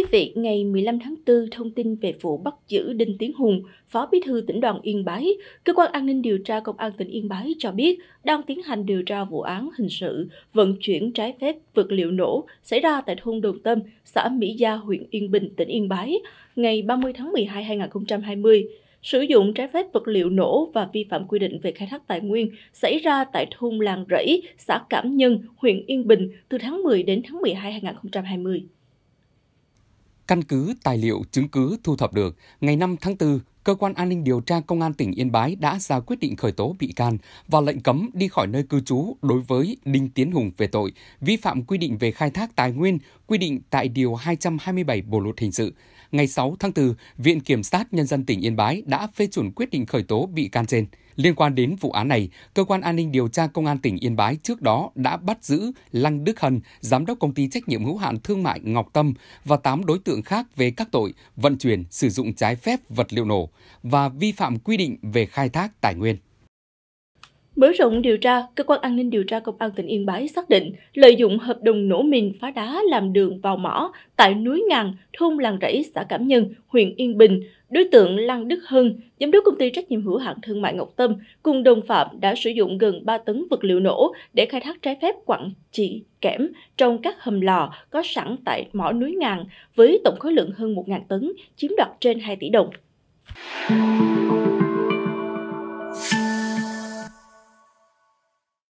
quý vị, ngày 15 tháng 4, thông tin về vụ bắt giữ Đinh Tiến Hùng, Phó Bí thư tỉnh đoàn Yên Bái, Cơ quan An ninh điều tra Công an tỉnh Yên Bái cho biết đang tiến hành điều tra vụ án hình sự vận chuyển trái phép vật liệu nổ xảy ra tại thôn Đồng Tâm, xã Mỹ Gia, huyện Yên Bình, tỉnh Yên Bái, ngày 30 tháng 12 2020 sử dụng trái phép vật liệu nổ và vi phạm quy định về khai thác tài nguyên xảy ra tại thôn Làng Rẫy, xã Cảm Nhân, huyện Yên Bình từ tháng 10 đến tháng 12 2020. Căn cứ tài liệu chứng cứ thu thập được, ngày 5 tháng 4, cơ quan an ninh điều tra công an tỉnh Yên Bái đã ra quyết định khởi tố bị can và lệnh cấm đi khỏi nơi cư trú đối với Đinh Tiến Hùng về tội vi phạm quy định về khai thác tài nguyên quy định tại điều 227 Bộ luật hình sự ngày 6 tháng 4, Viện Kiểm sát Nhân dân tỉnh Yên Bái đã phê chuẩn quyết định khởi tố bị can trên. Liên quan đến vụ án này, Cơ quan An ninh Điều tra Công an tỉnh Yên Bái trước đó đã bắt giữ Lăng Đức Hân, Giám đốc Công ty Trách nhiệm hữu hạn Thương mại Ngọc Tâm và 8 đối tượng khác về các tội vận chuyển, sử dụng trái phép vật liệu nổ và vi phạm quy định về khai thác tài nguyên. Mở rộng điều tra, cơ quan an ninh điều tra công an tỉnh Yên Bái xác định lợi dụng hợp đồng nổ mìn phá đá làm đường vào mỏ tại núi Ngàn, thôn Làng Rẫy, xã Cảm Nhân, huyện Yên Bình, đối tượng Lăng Đức Hưng, giám đốc công ty trách nhiệm hữu hạn thương mại Ngọc Tâm cùng đồng phạm đã sử dụng gần 3 tấn vật liệu nổ để khai thác trái phép quặng chỉ kẽm trong các hầm lò có sẵn tại mỏ núi Ngàn với tổng khối lượng hơn 1.000 tấn, chiếm đoạt trên 2 tỷ đồng.